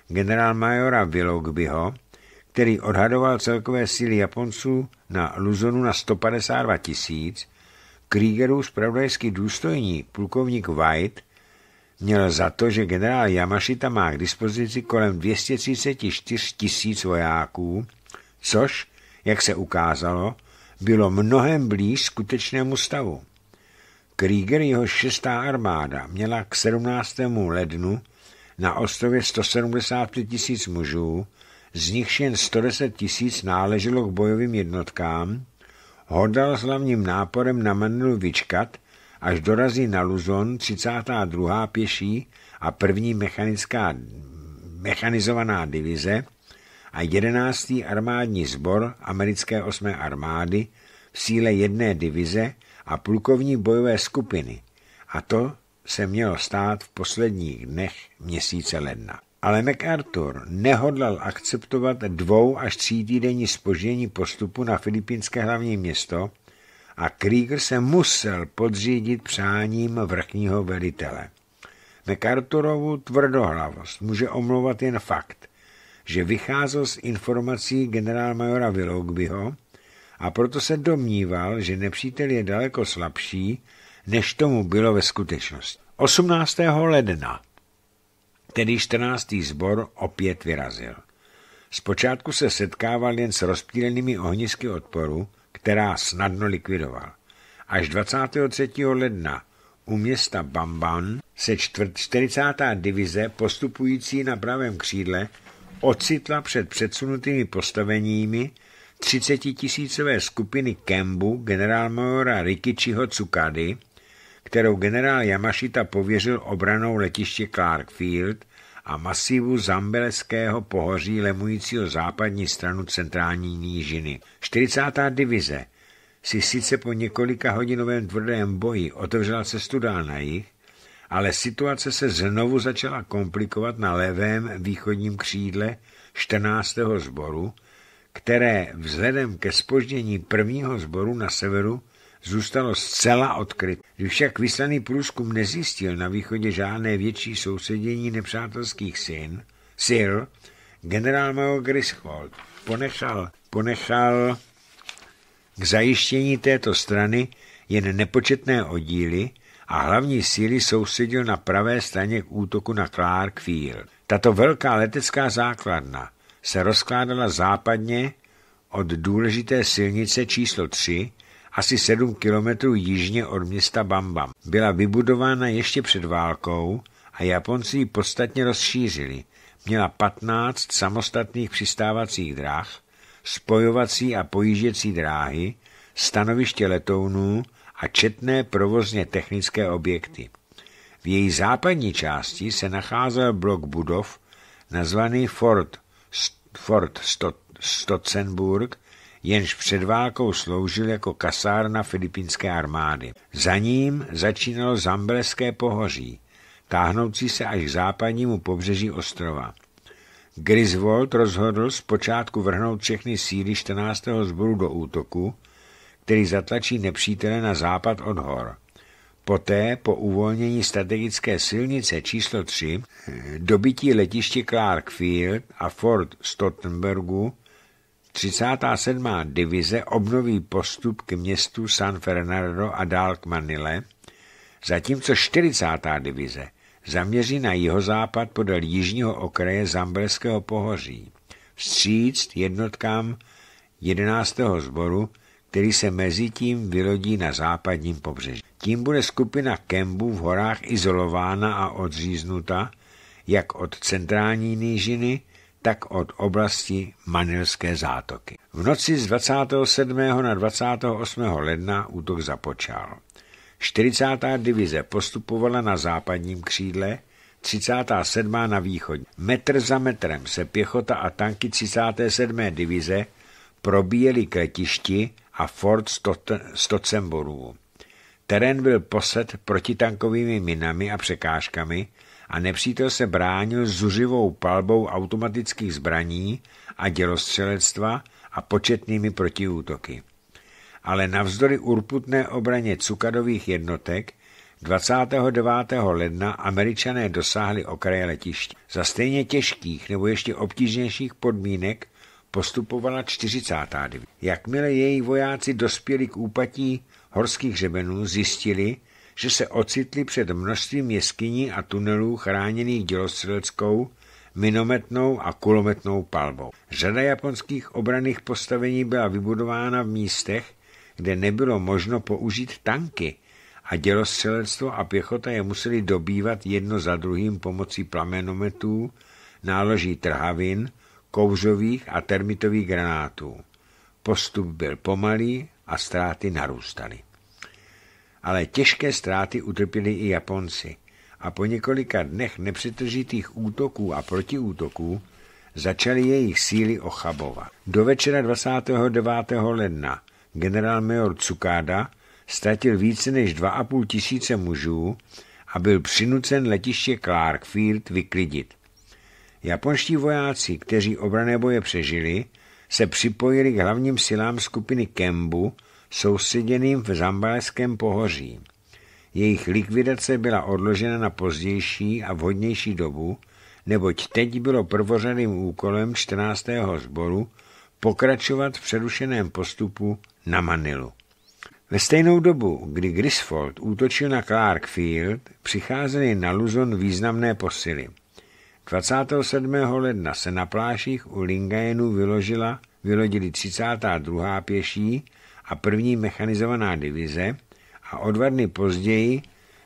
Speaker 1: generálmajora Vilogbyho, který odhadoval celkové síly Japonců na Luzonu na 152 tisíc, kriegerů spravodajský důstojník plukovník White měl za to, že generál Yamashita má k dispozici kolem 234 tisíc vojáků, což, jak se ukázalo, bylo mnohem blíž skutečnému stavu. Krieger jeho šestá armáda měla k 17. lednu na ostrově 175 tisíc mužů, z nichž jen 110 tisíc náleželo k bojovým jednotkám, hodal s hlavním náporem na Manilu vyčkat, až dorazí na Luzon 32. pěší a první mechanická, mechanizovaná divize, a 11. armádní sbor americké 8. armády v síle jedné divize a plukovní bojové skupiny. A to se mělo stát v posledních dnech měsíce ledna. Ale MacArthur nehodlal akceptovat dvou až tří týdenní spoždění postupu na filipínské hlavní město a Krieger se musel podřídit přáním vrchního velitele. MacArthurovu tvrdohlavost může omlouvat jen fakt, že vycházel z informací generálmajora Vilogbyho a proto se domníval, že nepřítel je daleko slabší, než tomu bylo ve skutečnosti. 18. ledna tedy 14. sbor opět vyrazil. Zpočátku se setkával jen s rozptýlenými ohnisky odporu, která snadno likvidoval. Až 23. ledna u města Bamban se 40. divize postupující na pravém křídle ocitla před předsunutými postaveními 30-tisícové skupiny Kembu generálmajora Rikichiho Cukady, kterou generál Yamashita pověřil obranou letiště Clarkfield a masivu zambeleského pohoří lemujícího západní stranu centrální nížiny. 40. divize si sice po několika hodinovém tvrdém boji otevřela cestu dál na jich, ale situace se znovu začala komplikovat na levém východním křídle 14. sboru, které vzhledem ke spoždění prvního sboru na severu zůstalo zcela odkryt. Když však vyslaný průzkum nezjistil na východě žádné větší sousedění nepřátelských sil, sil generál major Griswold ponechal, ponechal k zajištění této strany jen nepočetné oddíly, a hlavní síly soustředil na pravé straně k útoku na Clark Field. Tato velká letecká základna se rozkládala západně od důležité silnice číslo 3, asi 7 kilometrů jižně od města Bambam. Byla vybudována ještě před válkou a Japonci ji podstatně rozšířili. Měla 15 samostatných přistávacích dráh, spojovací a pojížděcí dráhy, stanoviště letounů a četné provozně technické objekty. V její západní části se nacházel blok budov nazvaný Fort, Fort Stotzenburg, jenž před válkou sloužil jako kasárna filipínské armády. Za ním začínalo Zambleské pohoří, táhnoucí se až k západnímu pobřeží ostrova. Griswold rozhodl zpočátku vrhnout všechny síly 14. zboru do útoku, který zatlačí nepřítele na západ od hor. Poté, po uvolnění strategické silnice číslo 3, dobytí letiště Clark Field a Fort Stottenbergu, 37. divize obnoví postup k městu San Fernando a dál k Manile, zatímco 40. divize zaměří na jihozápad podél jižního okraje Zambelského pohoří, vstříct jednotkám 11. sboru který se mezi tím vyrodí na západním pobřeží. Tím bude skupina Kembu v horách izolována a odříznuta jak od centrální nížiny, tak od oblasti Manilské zátoky. V noci z 27. na 28. ledna útok započal. 40. divize postupovala na západním křídle, 37. na východní. Metr za metrem se pěchota a tanky 37. divize probíjeli k letišti a Fort Stotzenborů. Terén byl posed protitankovými minami a překážkami a nepřítel se bránil zuřivou palbou automatických zbraní a dělostřelectva a početnými protiútoky. Ale navzdory urputné obraně cukadových jednotek 29. ledna američané dosáhli okraje letiště. Za stejně těžkých nebo ještě obtížnějších podmínek postupovala 49. Jakmile její vojáci dospěli k úpatí horských řebenů, zjistili, že se ocitli před množstvím jeskyní a tunelů chráněných dělostřeleckou, minometnou a kulometnou palbou. Řada japonských obraných postavení byla vybudována v místech, kde nebylo možno použít tanky a dělostřelectvo a pěchota je museli dobývat jedno za druhým pomocí plamenometů, náloží trhavin kouřových a termitových granátů. Postup byl pomalý a ztráty narůstaly. Ale těžké ztráty utrpěli i Japonci a po několika dnech nepřetržitých útoků a protiútoků začaly jejich síly ochabovat. Do večera 29. ledna generál major Cukáda ztratil více než 2,5 tisíce mužů a byl přinucen letiště Clarkfield vyklidit. Japonští vojáci, kteří obrané boje přežili, se připojili k hlavním silám skupiny Kembu, sousedeným v Zambalském pohoří. Jejich likvidace byla odložena na pozdější a vhodnější dobu, neboť teď bylo prvořadým úkolem 14. sboru pokračovat v přerušeném postupu na Manilu. Ve stejnou dobu, kdy Grisfold útočil na Clark Field, přicházely na Luzon významné posily – 27. ledna se na pláších u Lingajenu vyložila, vylodili 32. pěší a první mechanizovaná divize a o dva dny později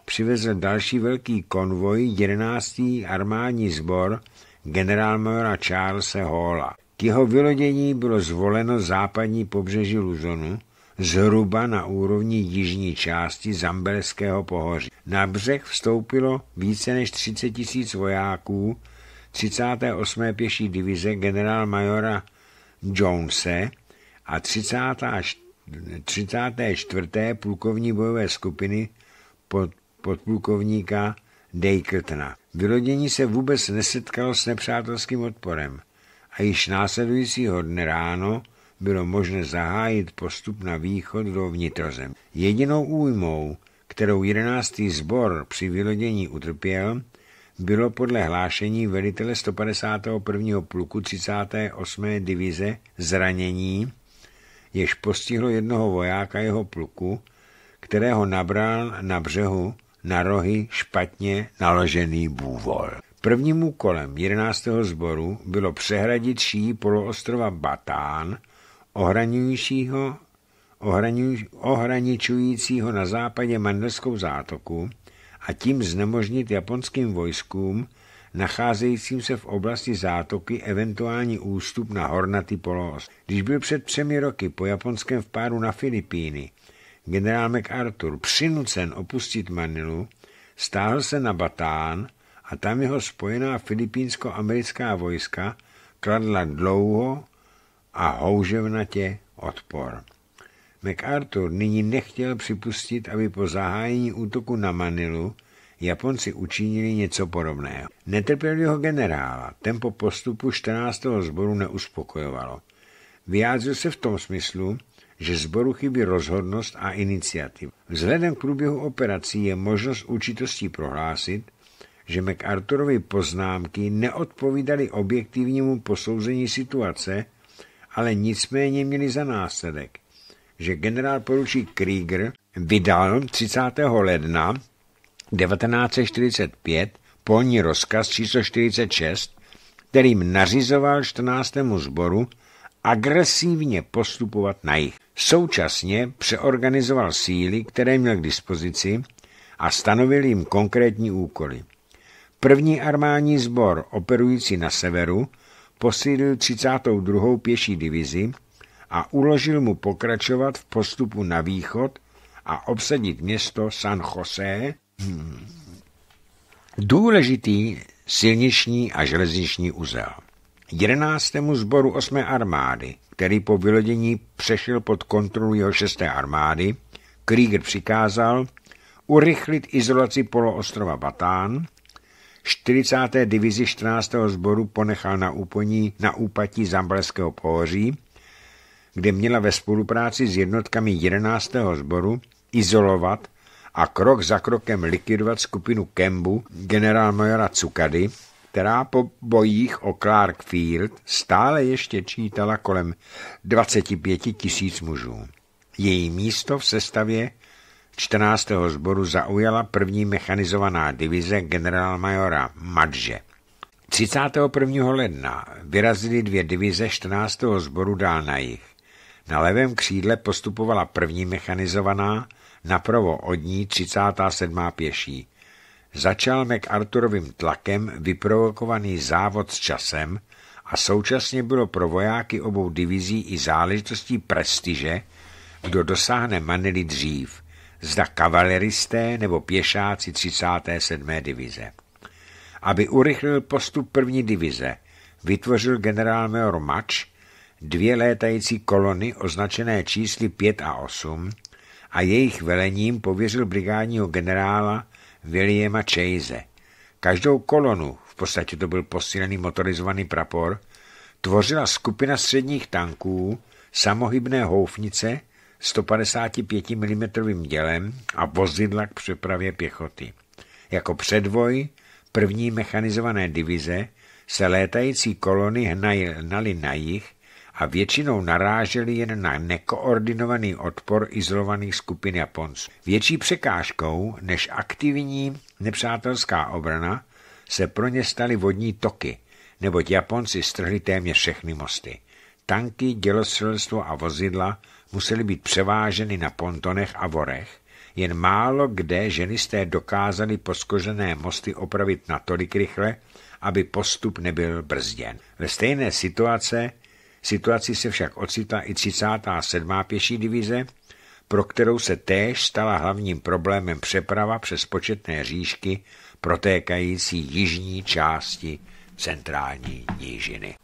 Speaker 1: přivezl další velký konvoj 11. armádní sbor generálmajora Charlesa Halla. K jeho vylodění bylo zvoleno západní pobřeží Luzonu, zhruba na úrovni jižní části Zambelského pohoří. Na břeh vstoupilo více než 30 tisíc vojáků 38. pěší divize generál majora Jonese a 34. plukovní bojové skupiny pod, podplukovníka Dejkrtna. Vylodění se vůbec nesetkalo s nepřátelským odporem a již následujícího dne ráno bylo možné zahájit postup na východ do vnitrozem. Jedinou újmou, kterou 11. sbor při vylodění utrpěl, bylo podle hlášení velitele 151. pluku 38. divize zranění, jež postihlo jednoho vojáka jeho pluku, kterého nabral na břehu na rohy špatně naložený bůvol. Prvním úkolem 11. sboru bylo přehradit ší poloostrova Batán, ohraničujícího na západě Mandelskou zátoku, a tím znemožnit japonským vojskům, nacházejícím se v oblasti zátoky, eventuální ústup na hornatý poloost. Když byl před třemi roky po japonském vpádu na Filipíny generál MacArthur přinucen opustit Manilu, stáhl se na Batán a tam jeho spojená filipínsko-americká vojska kladla dlouho a houževnatě odpor. MacArthur nyní nechtěl připustit, aby po zahájení útoku na Manilu Japonci učinili něco podobného. jeho generála tempo postupu 14. sboru neuspokojovalo. Vyjádřil se v tom smyslu, že zboru chybí rozhodnost a iniciativa. Vzhledem k průběhu operací je možnost určitostí prohlásit, že MacArthurovy poznámky neodpovídaly objektivnímu posouzení situace, ale nicméně měly za následek, že generál poručí Krieger vydal 30. ledna 1945 polní rozkaz číslo 46, kterým nařizoval 14. sboru agresivně postupovat na jich. Současně přeorganizoval síly, které měl k dispozici a stanovil jim konkrétní úkoly. První armádní sbor operující na severu posílil 32. pěší divizi a uložil mu pokračovat v postupu na východ a obsadit město San José, hmm. důležitý silniční a železniční uzel. 11. sboru 8. armády, který po vylodění přešel pod kontrolu jeho 6. armády, Krieger přikázal urychlit izolaci poloostrova Batán, 40. divizi 14. sboru ponechal na, úponí, na úpatí Zambalského pohoří kde měla ve spolupráci s jednotkami 11. sboru izolovat a krok za krokem likvidovat skupinu Kembu generálmajora Cukady, která po bojích o Clark Field stále ještě čítala kolem 25 tisíc mužů. Její místo v sestavě 14. sboru zaujala první mechanizovaná divize generálmajora Madže. 31. ledna vyrazily dvě divize 14. sboru dál na jich. Na levém křídle postupovala první mechanizovaná, napravo od ní 37. pěší. Začal MacArthurovým tlakem vyprovokovaný závod s časem a současně bylo pro vojáky obou divizí i záležitostí prestiže, kdo dosáhne Manily dřív, zda kavaleristé nebo pěšáci 37. divize. Aby urychlil postup první divize, vytvořil generál major Mač dvě létající kolony označené čísly 5 a 8 a jejich velením pověřil brigádního generála Williama Chase. Každou kolonu, v podstatě to byl posílený motorizovaný prapor, tvořila skupina středních tanků, samohybné houfnice 155 mm dělem a vozidla k přepravě pěchoty. Jako předvoj první mechanizované divize se létající kolony hnaly na jich a většinou naráželi jen na nekoordinovaný odpor izolovaných skupin Japonců. Větší překážkou než aktivní nepřátelská obrana se pro ně staly vodní toky, neboť Japonci strhli téměř všechny mosty. Tanky, dělostřelstvo a vozidla museli být převáženy na pontonech a vorech, jen málo kde ženisté dokázali poskožené mosty opravit natolik rychle, aby postup nebyl brzděn. Ve stejné situace situaci se však ocitla i 37. pěší divize, pro kterou se též stala hlavním problémem přeprava přes početné říšky protékající jižní části centrální nížiny.